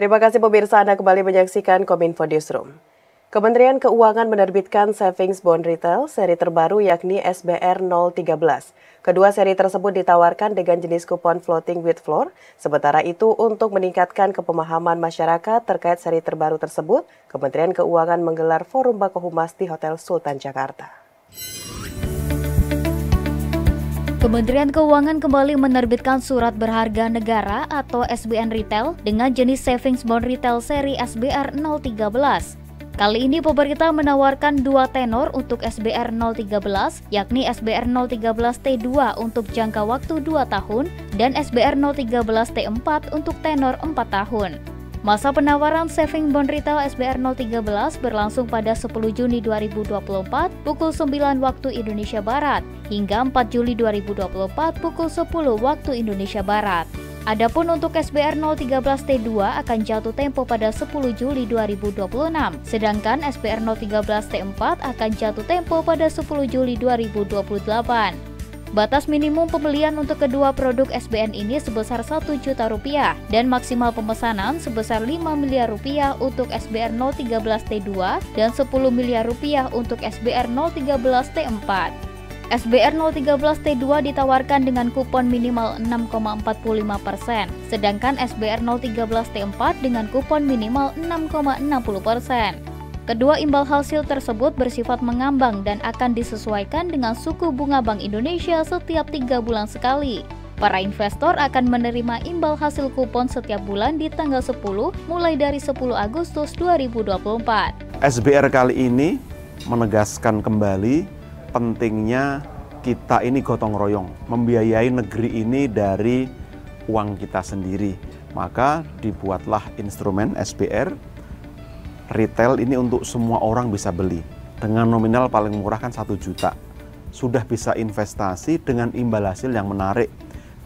Terima kasih pemirsa Anda kembali menyaksikan Kominfo Newsroom. Kementerian Keuangan menerbitkan Savings Bond Retail seri terbaru yakni SBR 013. Kedua seri tersebut ditawarkan dengan jenis kupon floating with floor. Sementara itu, untuk meningkatkan kepemahaman masyarakat terkait seri terbaru tersebut, Kementerian Keuangan menggelar forum Bakohumas di Hotel Sultan Jakarta. Kementerian Keuangan kembali menerbitkan surat berharga negara atau SBN Retail dengan jenis Savings Bond Retail seri SBR 013. Kali ini pemerintah menawarkan dua tenor untuk SBR 013, yakni SBR 013 T2 untuk jangka waktu 2 tahun dan SBR 013 T4 untuk tenor 4 tahun. Masa penawaran saving bond retail SBR 013 berlangsung pada 10 Juni 2024 pukul 9 waktu Indonesia Barat hingga 4 Juli 2024 pukul 10 waktu Indonesia Barat. Adapun untuk SBR 013T2 akan jatuh tempo pada 10 Juli 2026, sedangkan SBR 013T4 akan jatuh tempo pada 10 Juli 2028. Batas minimum pembelian untuk kedua produk SBN ini sebesar 1 juta rupiah dan maksimal pemesanan sebesar 5 miliar rupiah untuk SBR 013T2 dan 10 miliar rupiah untuk SBR 013T4. SBR 013T2 ditawarkan dengan kupon minimal 6,45%, persen, sedangkan SBR 013T4 dengan kupon minimal 6,60%. persen. Kedua imbal hasil tersebut bersifat mengambang dan akan disesuaikan dengan suku bunga Bank Indonesia setiap tiga bulan sekali. Para investor akan menerima imbal hasil kupon setiap bulan di tanggal 10 mulai dari 10 Agustus 2024. SBR kali ini menegaskan kembali pentingnya kita ini gotong royong, membiayai negeri ini dari uang kita sendiri. Maka dibuatlah instrumen SBR retail ini untuk semua orang bisa beli. Dengan nominal paling murah kan satu juta. Sudah bisa investasi dengan imbal hasil yang menarik.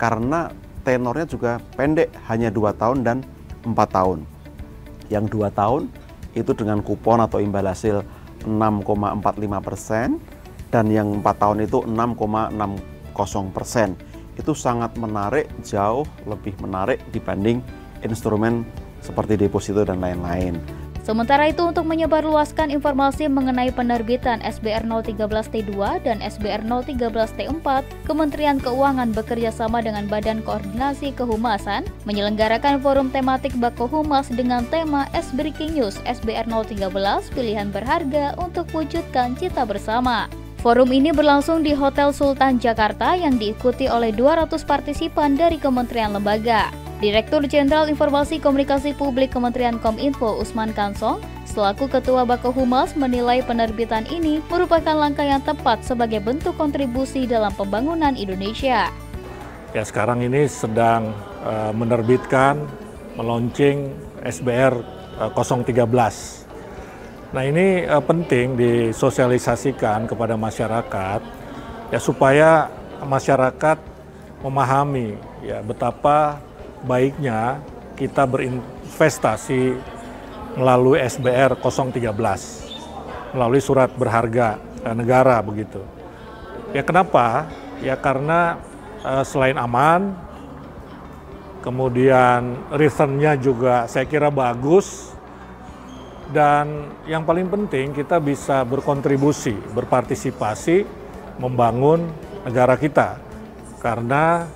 Karena tenornya juga pendek, hanya dua tahun dan empat tahun. Yang dua tahun itu dengan kupon atau imbal hasil 6,45 persen dan yang empat tahun itu 6,60 persen. Itu sangat menarik, jauh lebih menarik dibanding instrumen seperti deposito dan lain-lain. Sementara itu untuk menyebarluaskan informasi mengenai penerbitan SBR 013T2 dan SBR 013T4, Kementerian Keuangan bekerja sama dengan Badan Koordinasi Kehumasan menyelenggarakan forum tematik Bako Humas dengan tema S Breaking News SBR 013 pilihan berharga untuk wujudkan cita bersama. Forum ini berlangsung di Hotel Sultan Jakarta yang diikuti oleh 200 partisipan dari kementerian lembaga. Direktur Jenderal Informasi Komunikasi Publik Kementerian Kominfo Usman Kansong selaku Ketua Bakohumas menilai penerbitan ini merupakan langkah yang tepat sebagai bentuk kontribusi dalam pembangunan Indonesia. Ya sekarang ini sedang uh, menerbitkan, meluncing SBR uh, eh, 013. Nah ini uh, penting disosialisasikan kepada masyarakat ya supaya masyarakat memahami ya betapa baiknya kita berinvestasi melalui SBR 013 melalui surat berharga eh, negara begitu. Ya kenapa? Ya karena eh, selain aman, kemudian returnnya juga saya kira bagus, dan yang paling penting kita bisa berkontribusi, berpartisipasi membangun negara kita. Karena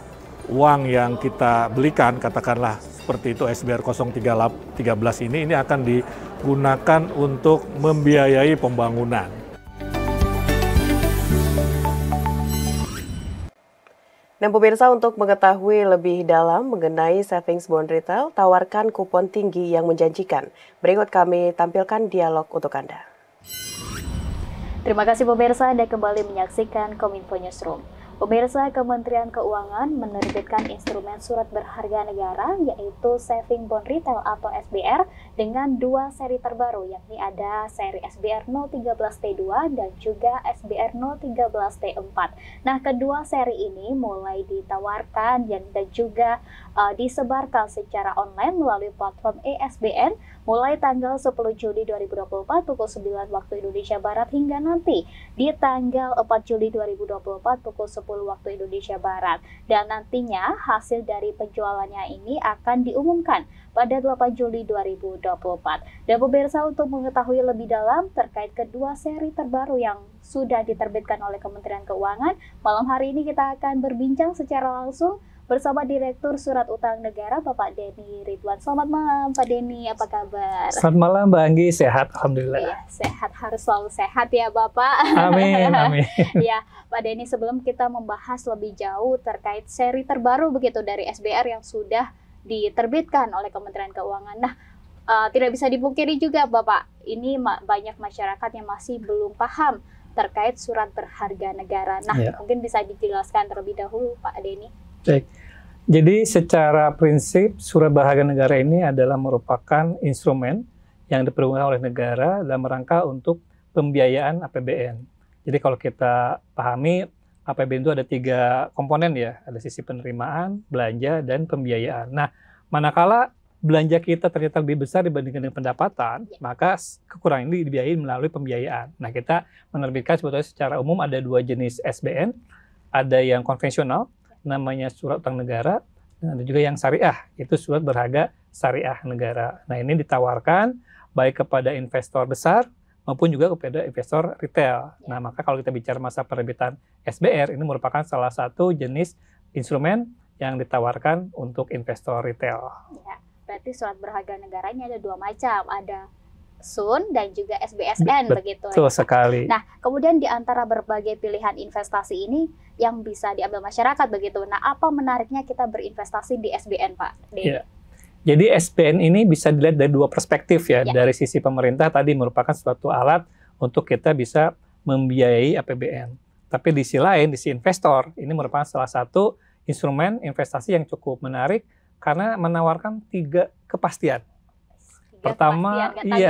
uang yang kita belikan, katakanlah seperti itu SBR 0313 ini, ini akan digunakan untuk membiayai pembangunan. Dan pemirsa untuk mengetahui lebih dalam mengenai savings bond retail, tawarkan kupon tinggi yang menjanjikan. Berikut kami tampilkan dialog untuk Anda. Terima kasih pemirsa Anda kembali menyaksikan Kominfo Newsroom. Pemirsa Kementerian Keuangan menerbitkan instrumen surat berharga negara yaitu Saving Bond Retail atau SBR dengan dua seri terbaru yakni ada seri SBR 013T2 dan juga SBR 013T4. Nah, kedua seri ini mulai ditawarkan dan juga uh, disebarkan secara online melalui platform ESBN mulai tanggal 10 Juli 2024 pukul 9 waktu Indonesia Barat hingga nanti di tanggal 4 Juli 2024 pukul 10 waktu Indonesia Barat. Dan nantinya hasil dari penjualannya ini akan diumumkan pada 8 Juli 2024. Dan pemirsa untuk mengetahui lebih dalam terkait kedua seri terbaru yang sudah diterbitkan oleh Kementerian Keuangan, malam hari ini kita akan berbincang secara langsung bersama Direktur Surat Utang Negara Bapak Denny Ridwan. Selamat malam Pak Denny, apa kabar? Selamat malam Mbak Anggi, sehat Alhamdulillah. Ya, sehat, harus selalu sehat ya Bapak. Amin, amin. ya, Pak Denny sebelum kita membahas lebih jauh terkait seri terbaru begitu dari SBR yang sudah diterbitkan oleh Kementerian Keuangan. Nah, uh, tidak bisa dipungkiri juga Bapak, ini ma banyak masyarakat yang masih belum paham terkait surat berharga negara. Nah, ya. mungkin bisa dijelaskan terlebih dahulu Pak Denny. Baik. Jadi secara prinsip surat berharga negara ini adalah merupakan instrumen yang diperlukan oleh negara dalam rangka untuk pembiayaan APBN. Jadi kalau kita pahami APBN itu ada tiga komponen ya, ada sisi penerimaan, belanja, dan pembiayaan. Nah, manakala belanja kita ternyata lebih besar dibandingkan dengan pendapatan, ya. maka kekurangan ini dibiayai melalui pembiayaan. Nah, kita menerbitkan sebetulnya secara umum ada dua jenis SBN, ada yang konvensional namanya surat utang negara dan ada juga yang syariah, itu surat berharga syariah negara. Nah, ini ditawarkan baik kepada investor besar maupun juga kepada investor retail. Nah, maka kalau kita bicara masa penerbitan SBR ini merupakan salah satu jenis instrumen yang ditawarkan untuk investor retail. Ya, berarti surat berharga negaranya ada dua macam, ada Sun dan juga SBSN Betul begitu. Betul ya. sekali. Nah, kemudian di antara berbagai pilihan investasi ini yang bisa diambil masyarakat begitu. Nah, apa menariknya kita berinvestasi di SBN, Pak? Iya. Jadi SBN ini bisa dilihat dari dua perspektif ya. ya. Dari sisi pemerintah tadi merupakan suatu alat untuk kita bisa membiayai APBN. Tapi di sisi lain, di sisi investor, ini merupakan salah satu instrumen investasi yang cukup menarik karena menawarkan tiga kepastian Iya, Pertama, iya, nggak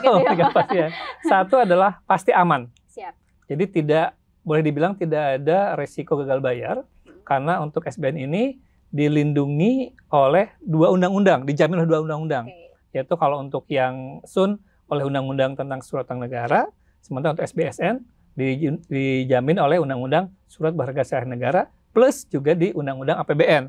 gitu tahu, ya. nggak pasti ya. Satu adalah pasti aman. Siap. Jadi tidak boleh dibilang tidak ada resiko gagal bayar hmm. karena untuk SBN ini dilindungi oleh dua undang-undang, dijamin oleh dua undang-undang. Okay. Yaitu kalau untuk yang SUN oleh Undang-Undang tentang Surat Utang Negara, sementara untuk SBSN dijamin oleh Undang-Undang Surat Berharga Syariah Negara plus juga di Undang-Undang APBN. Yeah.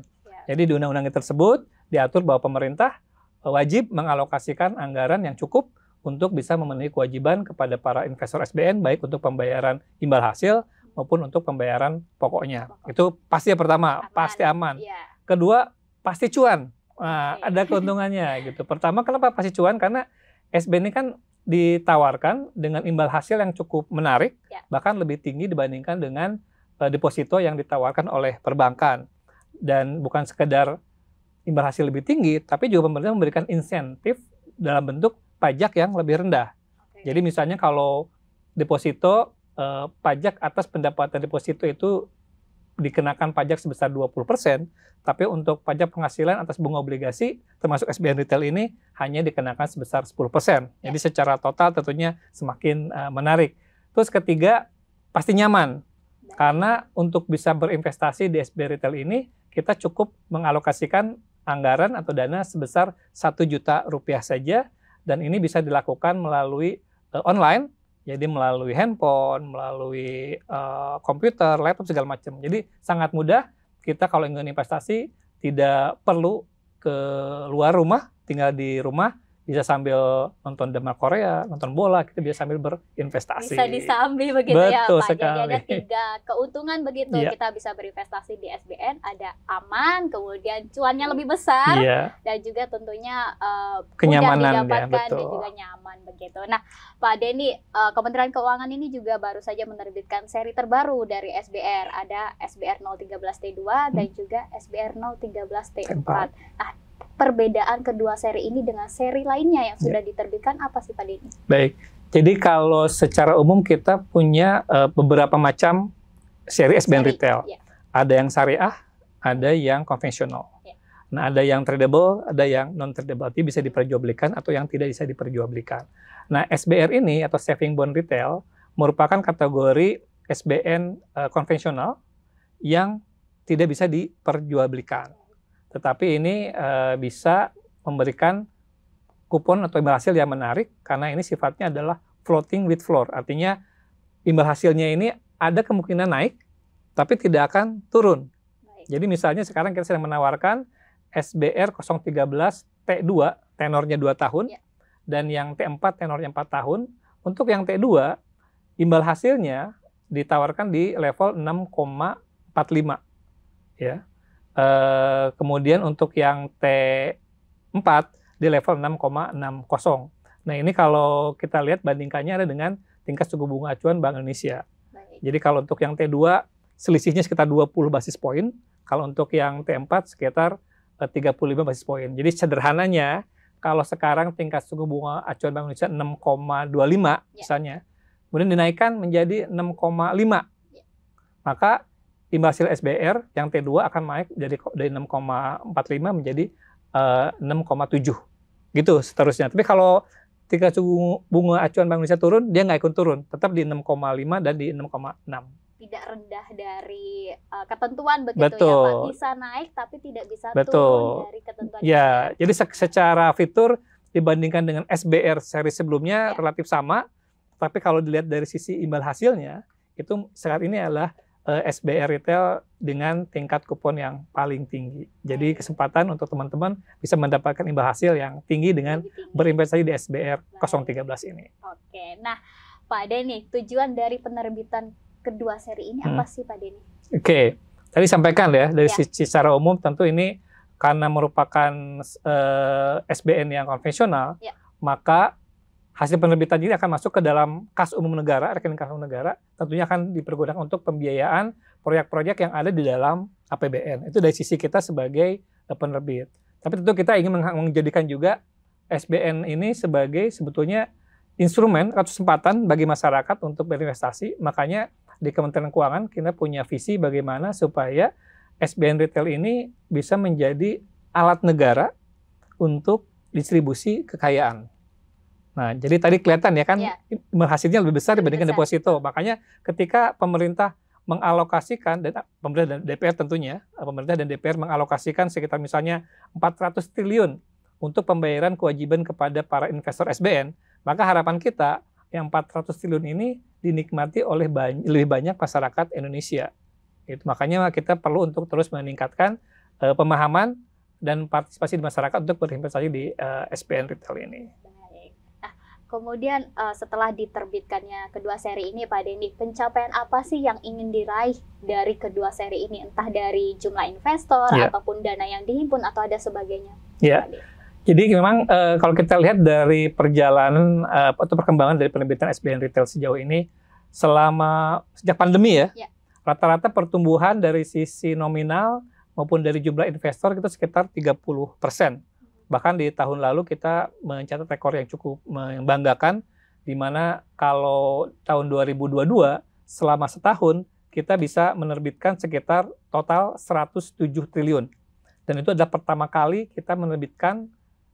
Jadi di undang-undang tersebut diatur bahwa pemerintah wajib mengalokasikan anggaran yang cukup untuk bisa memenuhi kewajiban kepada para investor SBN baik untuk pembayaran imbal hasil maupun untuk pembayaran pokoknya. Pokok. Itu pasti yang pertama, aman. pasti aman. Ya. Kedua, pasti cuan. Nah, okay. ada keuntungannya gitu. Pertama, kenapa pasti cuan? Karena SBN ini kan ditawarkan dengan imbal hasil yang cukup menarik, ya. bahkan lebih tinggi dibandingkan dengan eh, deposito yang ditawarkan oleh perbankan. Dan bukan sekedar imbal hasil lebih tinggi, tapi juga pemerintah memberikan insentif dalam bentuk pajak yang lebih rendah. Okay. Jadi misalnya kalau deposito, eh, pajak atas pendapatan deposito itu dikenakan pajak sebesar 20%, tapi untuk pajak penghasilan atas bunga obligasi termasuk SBN retail ini hanya dikenakan sebesar 10%. Ya. Jadi secara total tentunya semakin uh, menarik. Terus ketiga, pasti nyaman. Karena untuk bisa berinvestasi di SBN retail ini, kita cukup mengalokasikan anggaran atau dana sebesar satu juta rupiah saja dan ini bisa dilakukan melalui uh, online jadi melalui handphone, melalui uh, komputer, laptop segala macam. Jadi sangat mudah kita kalau ingin investasi tidak perlu ke luar rumah, tinggal di rumah bisa sambil nonton drama Korea, nonton bola, kita bisa sambil berinvestasi. Bisa disambi begitu ya, Betul ya Pak. Sekali. Jadi ada tiga keuntungan begitu. Yeah. Kita bisa berinvestasi di SBN, ada aman, kemudian cuannya lebih besar, yeah. dan juga tentunya uh, kenyamanan mudah ya, didapatkan ya, betul. dan juga nyaman begitu. Nah Pak Denny, uh, Kementerian Keuangan ini juga baru saja menerbitkan seri terbaru dari SBR. Ada SBR 013 T2 hmm. dan juga SBR 013 T4. Nah perbedaan kedua seri ini dengan seri lainnya yang ya. sudah diterbitkan apa sih Pak Denny? Baik, jadi kalau secara umum kita punya uh, beberapa macam seri SBN seri, retail. Ya. Ada yang syariah, ada yang konvensional. Ya. Nah, ada yang tradable, ada yang non tradable, tapi bisa diperjualbelikan atau yang tidak bisa diperjualbelikan. Nah, SBR ini atau saving bond retail merupakan kategori SBN uh, eh, konvensional yang tidak bisa diperjualbelikan. Tetapi ini uh, bisa memberikan kupon atau imbal hasil yang menarik karena ini sifatnya adalah floating with floor. Artinya imbal hasilnya ini ada kemungkinan naik tapi tidak akan turun. Jadi misalnya sekarang kita sedang menawarkan SBR 013 T2 tenornya 2 tahun ya. dan yang T4 tenornya 4 tahun. Untuk yang T2 imbal hasilnya ditawarkan di level 6,45 ya. Eh, kemudian untuk yang T4 di level 6,60. Nah ini kalau kita lihat bandingkannya ada dengan tingkat suku bunga acuan Bank Indonesia. Jadi kalau untuk yang T2 selisihnya sekitar 20 basis poin, kalau untuk yang T4 sekitar 35 eh, basis poin. Jadi sederhananya kalau sekarang tingkat suku bunga acuan Bank Indonesia 6,25 yeah. misalnya, kemudian dinaikkan menjadi 6,5. Ya. Maka imbal hasil SBR yang T2 akan naik dari dari 6,45 menjadi eh, uh, 6,7 gitu seterusnya. Tapi kalau tingkat suku bunga acuan Bank Indonesia turun, dia nggak ikut turun, tetap di 6,5 dan di 6,6 tidak rendah dari uh, ketentuan begitu Betul. ya Pak. Bisa naik tapi tidak bisa Betul. turun dari ketentuan. Ya, jadi se secara fitur dibandingkan dengan SBR seri sebelumnya ya. relatif sama, tapi kalau dilihat dari sisi imbal hasilnya itu saat ini adalah Eh, SBR Retail dengan tingkat kupon yang paling tinggi. Jadi kesempatan untuk teman-teman bisa mendapatkan imbal hasil yang tinggi dengan berinvestasi di SBR 013 ini. Oke, nah Pak Denny, tujuan dari penerbitan kedua seri ini apa hmm. sih Pak Denny? Oke, tadi sampaikan ya dari ya. secara umum tentu ini karena merupakan uh, eh, SBN yang konvensional, ya. maka hasil penerbitan ini akan masuk ke dalam kas umum negara, rekening kas umum negara, tentunya akan dipergunakan untuk pembiayaan proyek-proyek yang ada di dalam APBN. Itu dari sisi kita sebagai eh, penerbit. Tapi tentu kita ingin menjadikan juga SBN ini sebagai sebetulnya instrumen atau kesempatan bagi masyarakat untuk berinvestasi. Makanya di Kementerian Keuangan kita punya visi bagaimana supaya SBN retail ini bisa menjadi alat negara untuk distribusi kekayaan. Nah, jadi tadi kelihatan ya kan yeah. Iya. hasilnya lebih besar dibandingkan besar. deposito. Makanya ketika pemerintah mengalokasikan dan eh, pemerintah dan DPR tentunya, pemerintah dan DPR mengalokasikan sekitar misalnya 400 triliun untuk pembayaran kewajiban kepada para investor SBN, maka harapan kita yang 400 triliun ini dinikmati oleh banyak, lebih banyak masyarakat Indonesia. Itu makanya kita perlu untuk terus meningkatkan uh, pemahaman dan partisipasi di masyarakat untuk berinvestasi di uh, eh, SPN retail ini. Kemudian uh, setelah diterbitkannya kedua seri ini Pak Dendi, pencapaian apa sih yang ingin diraih dari kedua seri ini? Entah dari jumlah investor yeah. ataupun dana yang dihimpun atau ada sebagainya. Yeah. Iya. Jadi memang uh, kalau kita lihat dari perjalanan uh, atau perkembangan dari penerbitan SBN retail sejauh ini selama sejak pandemi ya, rata iya. rata-rata pertumbuhan dari sisi nominal maupun dari jumlah investor kita sekitar 30 persen Bahkan di tahun lalu kita mencatat rekor yang cukup membanggakan di mana kalau tahun 2022 selama setahun kita bisa menerbitkan sekitar total 107 triliun. Dan itu adalah pertama kali kita menerbitkan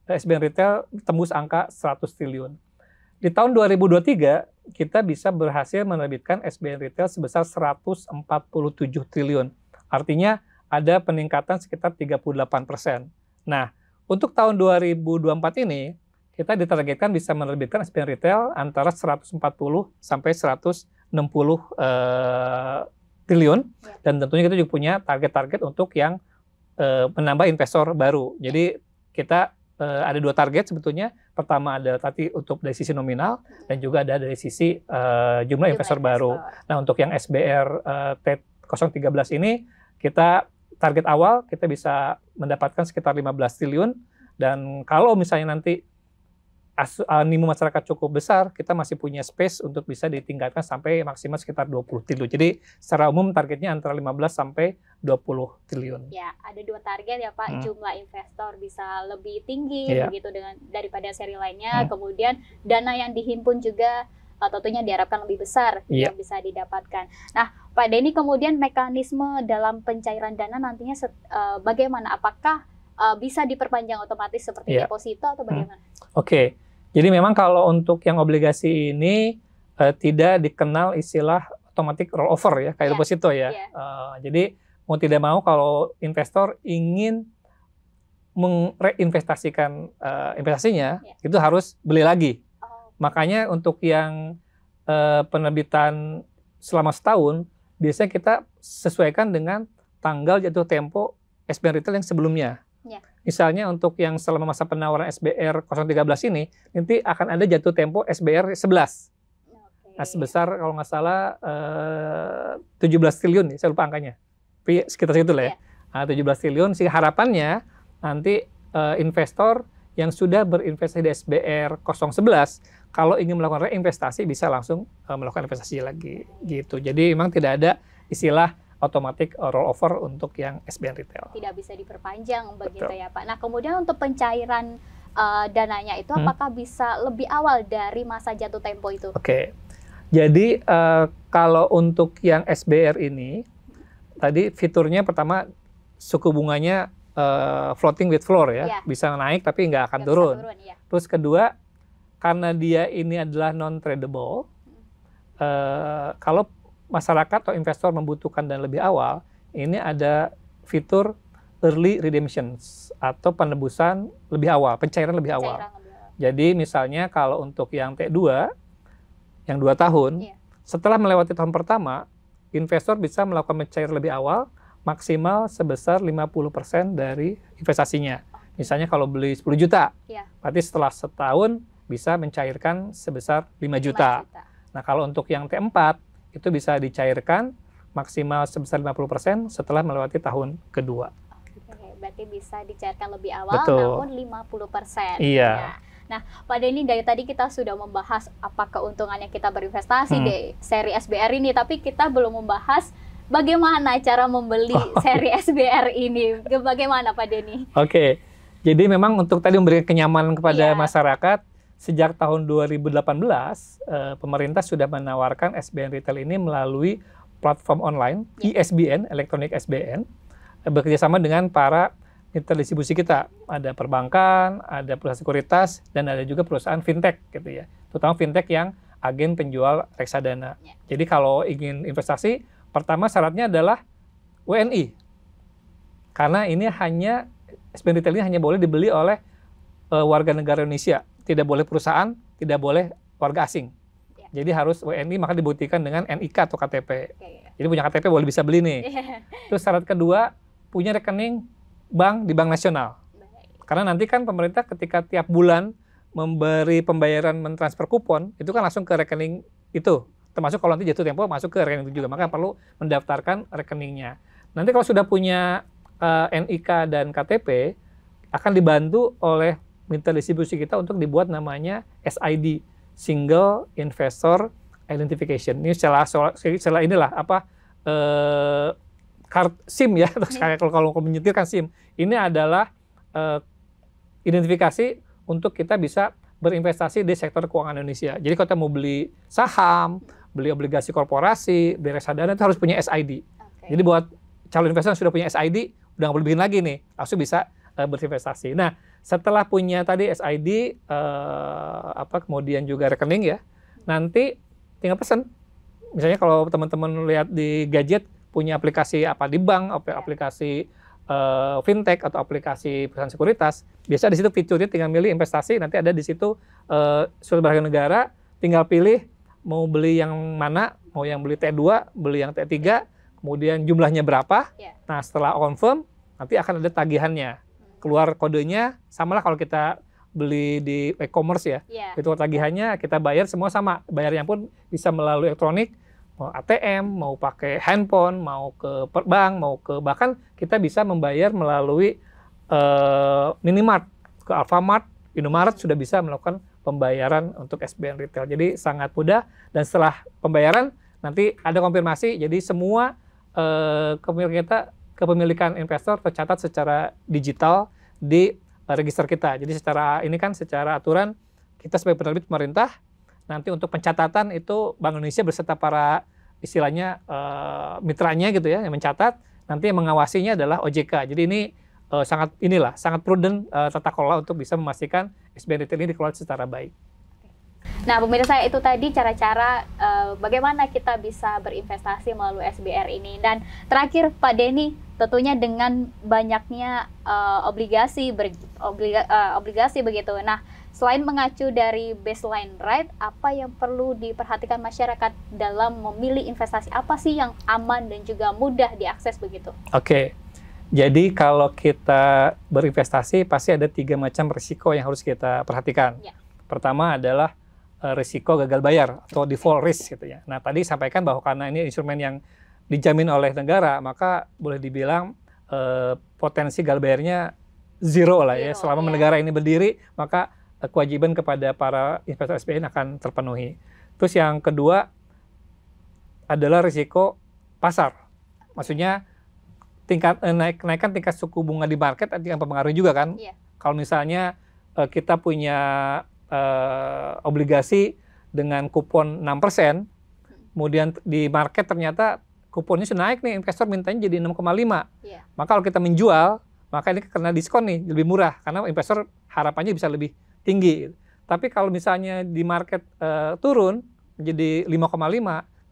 eh, SBN Retail tembus angka 100 triliun. Di tahun 2023, kita bisa berhasil menerbitkan SBN Retail sebesar 147 triliun. Artinya ada peningkatan sekitar 38 persen. Nah, untuk tahun 2024 ini, kita ditargetkan bisa menerbitkan SPN retail antara 140 sampai 160 eh, triliun ya. dan tentunya kita juga punya target-target untuk yang eh, menambah investor baru. Jadi kita eh, ada dua target sebetulnya. Pertama adalah tadi untuk dari sisi nominal dan juga ada dari sisi eh, jumlah, investor, investor baru. Nah, untuk yang SBR eh, T013 ini kita target awal kita bisa mendapatkan sekitar 15 triliun dan kalau misalnya nanti animu eh, masyarakat cukup besar, kita masih punya space untuk bisa ditingkatkan sampai maksimal sekitar 20 triliun. Jadi secara umum targetnya antara 15 sampai 20 triliun. Ya, ada dua target ya Pak, hmm. jumlah investor bisa lebih tinggi ya. begitu dengan daripada seri lainnya. Hmm. Kemudian dana yang dihimpun juga tentunya diharapkan lebih besar yeah. yang bisa didapatkan. Nah, Pak Denny kemudian mekanisme dalam pencairan dana nantinya uh, bagaimana? Apakah uh, bisa diperpanjang otomatis seperti yeah. deposito atau hmm. bagaimana? Hmm. Oke, okay. jadi memang kalau untuk yang obligasi ini uh, tidak dikenal istilah automatic rollover ya kayak yeah. deposito ya. Yeah. Iya. Uh, jadi mau tidak mau kalau investor ingin mengreinvestasikan uh, investasinya yeah. itu harus beli lagi Makanya untuk yang eh, penerbitan selama setahun, biasanya kita sesuaikan dengan tanggal jatuh tempo SBR retail yang sebelumnya. Ya. Misalnya untuk yang selama masa penawaran SBR 013 ini, nanti akan ada jatuh tempo SBR 11. Nah, sebesar kalau nggak salah eh, 17 triliun, saya lupa angkanya. Tapi sekitar situ lah ya. ya. Nah, 17 triliun, sih harapannya nanti eh, investor yang sudah berinvestasi di SBR 011 kalau ingin melakukan reinvestasi bisa langsung uh, melakukan investasi lagi gitu. Jadi memang tidak ada istilah otomatis rollover untuk yang SBN retail. Tidak bisa diperpanjang begitu Betul. ya Pak. Nah kemudian untuk pencairan uh, dananya itu hmm. apakah bisa lebih awal dari masa jatuh tempo itu? Oke, okay. jadi uh, kalau untuk yang SBR ini tadi fiturnya pertama suku bunganya uh, floating with floor ya, yeah. bisa naik tapi nggak akan gak turun. turun ya. Terus kedua karena dia ini adalah non tradable uh, eh, kalau masyarakat atau investor membutuhkan dan lebih awal ini ada fitur early redemptions atau penebusan lebih awal pencairan lebih awal jadi misalnya kalau untuk yang T2 yang dua tahun iya. setelah melewati tahun pertama investor bisa melakukan pencairan lebih awal maksimal sebesar 50% dari investasinya misalnya kalau beli 10 juta yeah. berarti setelah setahun bisa mencairkan sebesar 5 juta. 5 juta. Nah, kalau untuk yang T4 itu bisa dicairkan maksimal sebesar 50% setelah melewati tahun kedua. Oke, berarti bisa dicairkan lebih awal Betul. namun 50%. Iya. Ya. Nah, Pak Denny dari tadi kita sudah membahas apa keuntungannya kita berinvestasi hmm. di seri SBR ini, tapi kita belum membahas bagaimana cara membeli oh. Iya. seri SBR ini. Bagaimana Pak Denny? Oke. Okay. Jadi memang untuk tadi memberikan kenyamanan kepada yeah. masyarakat, sejak tahun 2018 uh, eh, pemerintah sudah menawarkan SBN retail ini melalui platform online yeah. Ya. ISBN elektronik SBN uh, eh, bekerjasama dengan para mitra distribusi kita ada perbankan, ada perusahaan sekuritas dan ada juga perusahaan fintech gitu ya terutama fintech yang agen penjual reksadana. Yeah. Jadi kalau ingin investasi pertama syaratnya adalah WNI karena ini hanya SBN retail ini hanya boleh dibeli oleh uh, warga negara Indonesia tidak boleh perusahaan, tidak boleh warga asing. Yeah. Jadi harus WNI maka dibuktikan dengan NIK atau KTP. Yeah, Jadi punya KTP boleh bisa beli nih. Yeah. Terus syarat kedua punya rekening bank di bank nasional. Karena nanti kan pemerintah ketika tiap bulan memberi pembayaran mentransfer kupon itu kan langsung ke rekening itu. Termasuk kalau nanti jatuh tempo masuk ke rekening itu juga. Maka perlu mendaftarkan rekeningnya. Nanti kalau sudah punya uh, eh, NIK dan KTP akan dibantu oleh minta distribusi kita untuk dibuat namanya SID Single Investor Identification ini setelah setelah inilah apa kart eh, SIM ya mm-hmm. kayak kalau kalau kan SIM ini adalah uh, identifikasi untuk kita bisa berinvestasi di sektor keuangan Indonesia. Jadi kalau kita mau beli saham, beli obligasi korporasi, beli reksadana itu harus punya SID. Okay. Jadi buat calon investor yang sudah punya SID, udah nggak perlu bikin lagi nih, langsung bisa uh, berinvestasi. Nah, setelah punya tadi SID, eh, apa kemudian juga rekening ya, nanti tinggal pesan. Misalnya kalau teman-teman lihat di gadget punya aplikasi apa di bank, iya. aplikasi eh, fintech atau aplikasi perusahaan sekuritas, biasa di situ fiturnya tinggal milih investasi, nanti ada di situ eh, surat berharga negara, tinggal pilih mau beli yang mana, mau yang beli T2, beli yang T3, kemudian jumlahnya berapa. Iya. Nah, setelah confirm, nanti akan ada tagihannya keluar kodenya sama lah kalau kita beli di e-commerce ya. Yeah. Itu tagihannya kita bayar semua sama. Bayarnya pun bisa melalui elektronik, mau ATM, mau pakai handphone, mau ke bank, mau ke bahkan kita bisa membayar melalui uh, eh, minimart, ke Alfamart, Indomaret sudah bisa melakukan pembayaran untuk SBN retail. Jadi sangat mudah dan setelah pembayaran nanti ada konfirmasi. Jadi semua uh, kita kepemilikan investor tercatat secara digital di eh, register kita. Jadi secara ini kan secara aturan kita sebagai penerbit pemerintah nanti untuk pencatatan itu Bank Indonesia berserta para istilahnya uh, mitranya gitu ya yang mencatat nanti yang mengawasinya adalah OJK. Jadi ini uh, sangat inilah sangat prudent uh, tata kelola untuk bisa memastikan SBN retail ini dikelola secara baik. Nah, pemirsa itu tadi cara-cara uh, bagaimana kita bisa berinvestasi melalui SBR ini. Dan terakhir Pak Denny, tentunya dengan banyaknya uh, obligasi ber, obliga, uh, obligasi begitu. Nah, selain mengacu dari baseline rate, apa yang perlu diperhatikan masyarakat dalam memilih investasi apa sih yang aman dan juga mudah diakses begitu? Oke. Okay. Jadi kalau kita berinvestasi pasti ada tiga macam risiko yang harus kita perhatikan. Ya. Pertama adalah Eh, risiko gagal bayar atau default risk gitu ya. Nah tadi sampaikan bahwa karena ini instrumen yang dijamin oleh negara maka boleh dibilang eh, potensi gagal bayarnya zero lah ya. Selama ya. negara ini berdiri maka eh, kewajiban kepada para investor SPN akan terpenuhi. Terus yang kedua adalah risiko pasar. Maksudnya tingkat eh, naik kenaikan tingkat suku bunga di market nanti akan mempengaruhi juga kan. Yeah. Kalau misalnya eh, kita punya eh, obligasi dengan kupon 6%, persen, kemudian di market ternyata kuponnya sudah naik nih, investor mintanya jadi 6,5. Yeah. Maka kalau kita menjual, maka ini karena diskon nih, lebih murah karena investor harapannya bisa lebih tinggi. Tapi kalau misalnya di market eh, turun jadi 5,5,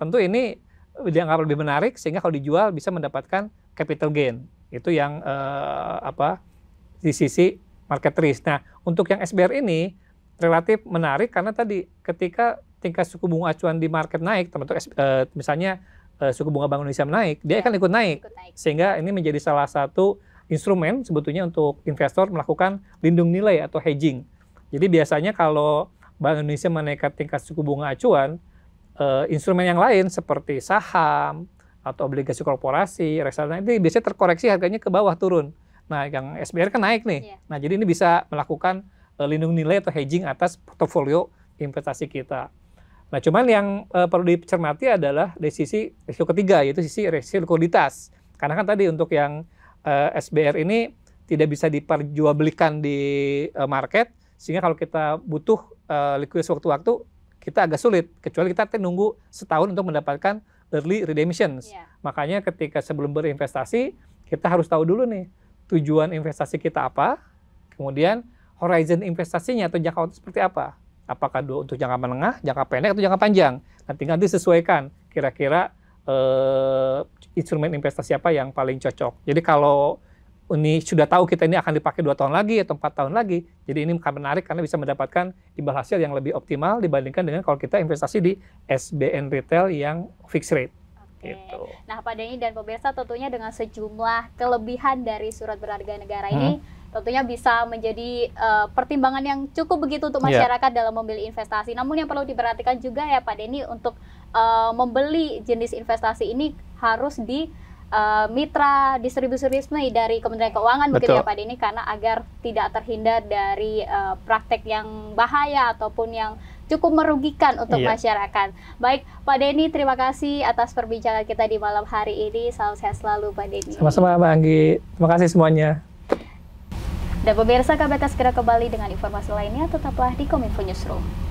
tentu ini dianggap lebih menarik sehingga kalau dijual bisa mendapatkan capital gain. Itu yang eh, apa di sisi market risk. Nah, untuk yang SBR ini relatif menarik karena tadi ketika tingkat suku bunga acuan di market naik, termasuk eh, misalnya eh, suku bunga Bank Indonesia naik, dia ya, akan ikut naik. ikut naik. Sehingga ini menjadi salah satu instrumen sebetulnya untuk investor melakukan lindung nilai atau hedging. Jadi biasanya kalau Bank Indonesia menaikkan tingkat suku bunga acuan, eh, instrumen yang lain seperti saham atau obligasi korporasi, reksadana itu biasanya terkoreksi harganya ke bawah turun. Nah, yang SBR kan naik nih. Ya. Nah, jadi ini bisa melakukan Eh, lindung nilai atau hedging atas portofolio investasi kita. Nah, cuman yang uh, perlu dicermati adalah dari sisi risiko ketiga yaitu sisi risiko likuiditas. Karena kan tadi untuk yang uh, eh, SBR ini tidak bisa diperjualbelikan di uh, market sehingga kalau kita butuh uh, likuiditas waktu-waktu kita agak sulit kecuali kita nunggu setahun untuk mendapatkan early redemptions. Yeah. Makanya ketika sebelum berinvestasi kita harus tahu dulu nih tujuan investasi kita apa, kemudian horizon investasinya atau jangka waktu seperti apa. Apakah untuk jangka menengah, jangka pendek, atau jangka panjang. Nanti nanti sesuaikan kira-kira eh, instrumen investasi apa yang paling cocok. Jadi kalau ini sudah tahu kita ini akan dipakai dua tahun lagi atau empat tahun lagi, jadi ini akan menarik karena bisa mendapatkan imbal hasil yang lebih optimal dibandingkan dengan kalau kita investasi di SBN retail yang fixed rate. Gitu. Nah, Pak Denny dan pemirsa tentunya dengan sejumlah kelebihan dari surat berharga negara hmm. ini tentunya bisa menjadi uh, pertimbangan yang cukup begitu untuk iya. masyarakat yeah. dalam memilih investasi. Namun yang perlu diperhatikan juga ya Pak Denny untuk uh, membeli jenis investasi ini harus di uh, mitra distribusi resmi dari Kementerian Keuangan begitu ya Pak Denny karena agar tidak terhindar dari uh, praktek yang bahaya ataupun yang cukup merugikan untuk iya. masyarakat. Baik, Pak Denny, terima kasih atas perbincangan kita di malam hari ini. Salam sehat selalu, Pak Denny. Sama-sama, Bang Anggi. Terima kasih semuanya. Dan pemirsa kami segera kembali dengan informasi lainnya tetaplah di Kominfo Newsroom.